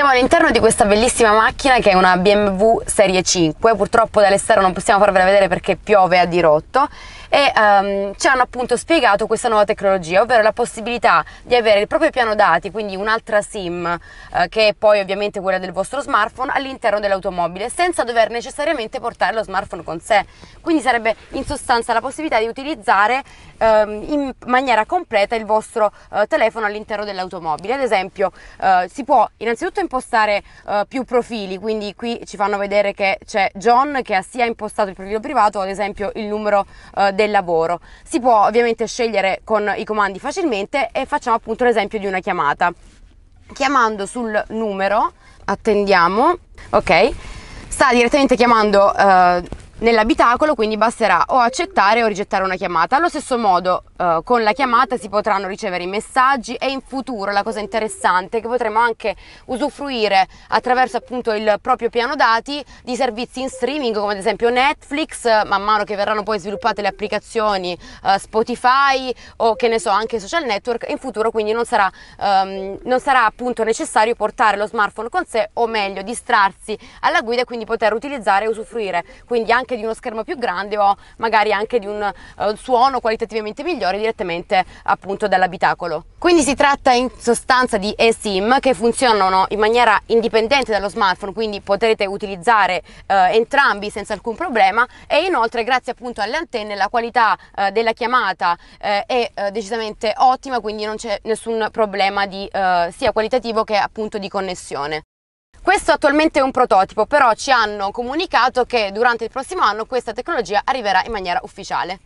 Siamo all'interno di questa bellissima macchina che è una BMW Serie 5, purtroppo dall'esterno non possiamo farvela vedere perché piove a dirotto e um, ci hanno appunto spiegato questa nuova tecnologia, ovvero la possibilità di avere il proprio piano dati, quindi un'altra SIM eh, che è poi ovviamente quella del vostro smartphone all'interno dell'automobile senza dover necessariamente portare lo smartphone con sé. Quindi sarebbe in sostanza la possibilità di utilizzare ehm, in maniera completa il vostro eh, telefono all'interno dell'automobile. Ad esempio, eh, si può innanzitutto impostare eh, più profili, quindi qui ci fanno vedere che c'è John che ha sia impostato il profilo privato, ad esempio il numero eh, del lavoro. Si può ovviamente scegliere con i comandi facilmente e facciamo appunto l'esempio di una chiamata. Chiamando sul numero, attendiamo, ok, sta direttamente chiamando eh, nell'abitacolo, quindi basterà o accettare o rigettare una chiamata. Allo stesso modo eh, con la chiamata si potranno ricevere i messaggi e in futuro la cosa interessante è che potremo anche usufruire attraverso appunto il proprio piano dati di servizi in streaming come ad esempio Netflix, man mano che verranno poi sviluppate le applicazioni eh, Spotify o che ne so anche social network in futuro quindi non sarà, ehm, non sarà appunto necessario portare lo smartphone con sé o meglio distrarsi alla guida e quindi poter utilizzare e usufruire quindi anche anche di uno schermo più grande o magari anche di un uh, suono qualitativamente migliore direttamente appunto dall'abitacolo. Quindi si tratta in sostanza di eSIM che funzionano in maniera indipendente dallo smartphone, quindi potrete utilizzare uh, entrambi senza alcun problema e inoltre grazie appunto alle antenne la qualità uh, della chiamata è decisamente ottima, quindi non c'è nessun problema di, sia qualitativo che appunto di connessione. Questo attualmente è un prototipo, però ci hanno comunicato che durante il prossimo anno questa tecnologia arriverà in maniera ufficiale.